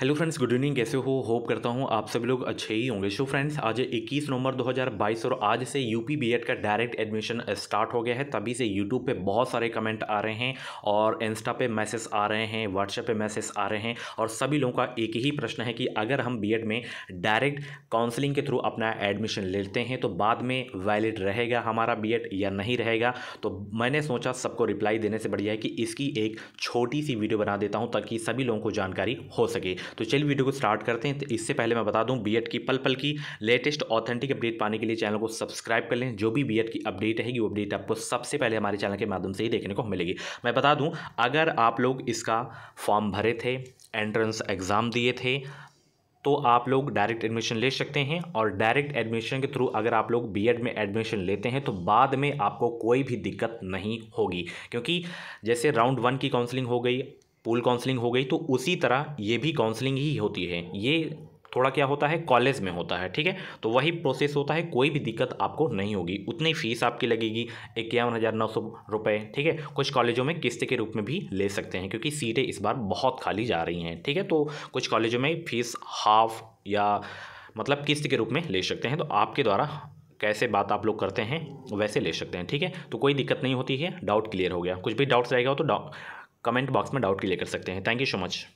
hello friends good evening कैसे हो hope करता हूँ आप सभी लोग अच्छे ही होंगे शो फ्रेंड्स आज 21 नवंबर 2022 और आज से यूपी बीएड का डायरेक्ट एडमिशन स्टार्ट हो गया है तभी से यूट्यूब पे बहुत सारे कमेंट आ रहे हैं और इंस्टा पे मैसेज आ रहे हैं व्हाट्सएप पे मैसेज आ रहे हैं और सभी लोगों का एक ही प्रश्न है कि अगर हम बी में डायरेक्ट काउंसलिंग के थ्रू अपना एडमिशन लेते हैं तो बाद में वैलिड रहेगा हमारा बी या नहीं रहेगा तो मैंने सोचा सबको रिप्लाई देने से बढ़िया है कि इसकी एक छोटी सी वीडियो बना देता हूँ ताकि सभी लोगों को जानकारी हो सके तो चलिए वीडियो को स्टार्ट करते हैं तो इससे पहले मैं बता दूं बीएड की पल पल की लेटेस्ट ऑथेंटिक अपडेट पाने के लिए चैनल को सब्सक्राइब कर लें जो भी बीएड की अपडेट रहेगी वो अपडेट आपको सबसे पहले हमारे चैनल के माध्यम से ही देखने को मिलेगी मैं बता दूँ अगर आप लोग इसका फॉर्म भरे थे एंट्रेंस एग्ज़ाम दिए थे तो आप लोग डायरेक्ट एडमिशन ले सकते हैं और डायरेक्ट एडमिशन के थ्रू अगर आप लोग बीएड में एडमिशन लेते हैं तो बाद में आपको कोई भी दिक्कत नहीं होगी क्योंकि जैसे राउंड वन की काउंसलिंग हो गई पूल काउंसलिंग हो गई तो उसी तरह ये भी काउंसलिंग ही होती है ये थोड़ा क्या होता है कॉलेज में होता है ठीक है तो वही प्रोसेस होता है कोई भी दिक्कत आपको नहीं होगी उतनी फ़ीस आपकी लगेगी इक्यावन हज़ार नौ सौ रुपये ठीक है कुछ कॉलेजों में किस्त के रूप में भी ले सकते हैं क्योंकि सीटें इस बार बहुत खाली जा रही हैं ठीक है तो कुछ कॉलेजों में फ़ीस हाफ या मतलब किस्त के रूप में ले सकते हैं तो आपके द्वारा कैसे बात आप लोग करते हैं वैसे ले सकते हैं ठीक है तो कोई दिक्कत नहीं होती है डाउट क्लियर हो गया कुछ भी डाउट्स रहेगा तो डाउट कमेंट बॉक्स में डाउट क्लियर कर सकते हैं थैंक यू सो मच